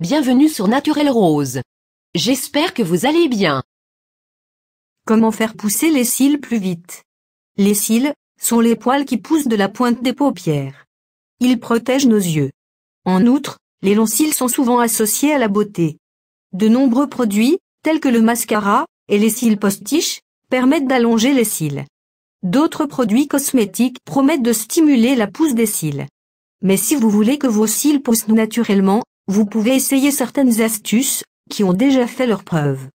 Bienvenue sur Naturel Rose. J'espère que vous allez bien. Comment faire pousser les cils plus vite Les cils sont les poils qui poussent de la pointe des paupières. Ils protègent nos yeux. En outre, les longs cils sont souvent associés à la beauté. De nombreux produits, tels que le mascara et les cils postiches, permettent d'allonger les cils. D'autres produits cosmétiques promettent de stimuler la pousse des cils. Mais si vous voulez que vos cils poussent naturellement, vous pouvez essayer certaines astuces, qui ont déjà fait leur preuve.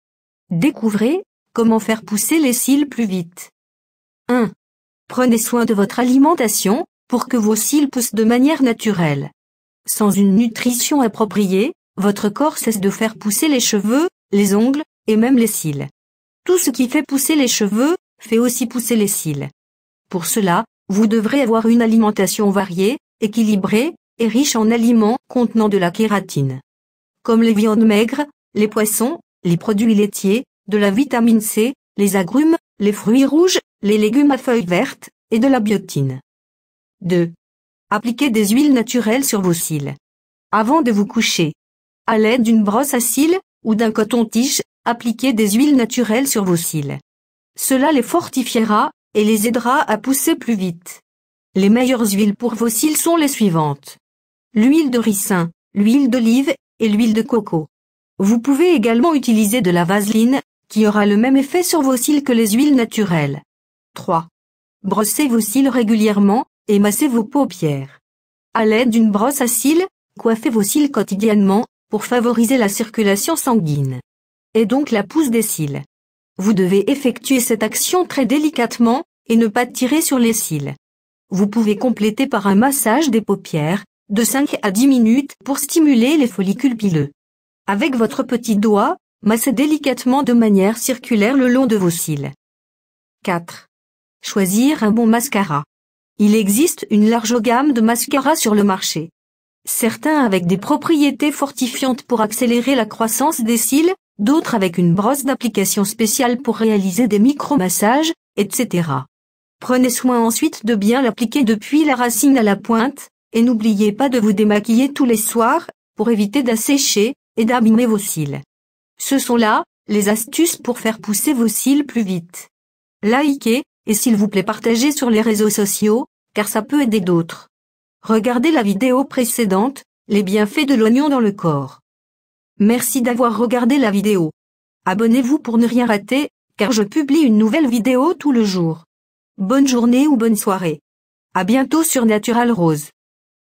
Découvrez, comment faire pousser les cils plus vite. 1. Prenez soin de votre alimentation, pour que vos cils poussent de manière naturelle. Sans une nutrition appropriée, votre corps cesse de faire pousser les cheveux, les ongles, et même les cils. Tout ce qui fait pousser les cheveux, fait aussi pousser les cils. Pour cela, vous devrez avoir une alimentation variée, équilibrée, est riche en aliments contenant de la kératine. Comme les viandes maigres, les poissons, les produits laitiers, de la vitamine C, les agrumes, les fruits rouges, les légumes à feuilles vertes, et de la biotine. 2. Appliquez des huiles naturelles sur vos cils. Avant de vous coucher, à l'aide d'une brosse à cils ou d'un coton-tige, appliquez des huiles naturelles sur vos cils. Cela les fortifiera et les aidera à pousser plus vite. Les meilleures huiles pour vos cils sont les suivantes l'huile de ricin, l'huile d'olive et l'huile de coco. Vous pouvez également utiliser de la vaseline, qui aura le même effet sur vos cils que les huiles naturelles. 3. Brossez vos cils régulièrement et massez vos paupières. À l'aide d'une brosse à cils, coiffez vos cils quotidiennement pour favoriser la circulation sanguine. Et donc la pousse des cils. Vous devez effectuer cette action très délicatement et ne pas tirer sur les cils. Vous pouvez compléter par un massage des paupières de 5 à 10 minutes pour stimuler les follicules pileux. Avec votre petit doigt, massez délicatement de manière circulaire le long de vos cils. 4. Choisir un bon mascara. Il existe une large gamme de mascaras sur le marché. Certains avec des propriétés fortifiantes pour accélérer la croissance des cils, d'autres avec une brosse d'application spéciale pour réaliser des micromassages, etc. Prenez soin ensuite de bien l'appliquer depuis la racine à la pointe, et n'oubliez pas de vous démaquiller tous les soirs, pour éviter d'assécher, et d'abîmer vos cils. Ce sont là, les astuces pour faire pousser vos cils plus vite. Likez, et s'il vous plaît partagez sur les réseaux sociaux, car ça peut aider d'autres. Regardez la vidéo précédente, les bienfaits de l'oignon dans le corps. Merci d'avoir regardé la vidéo. Abonnez-vous pour ne rien rater, car je publie une nouvelle vidéo tout le jour. Bonne journée ou bonne soirée. À bientôt sur Natural Rose.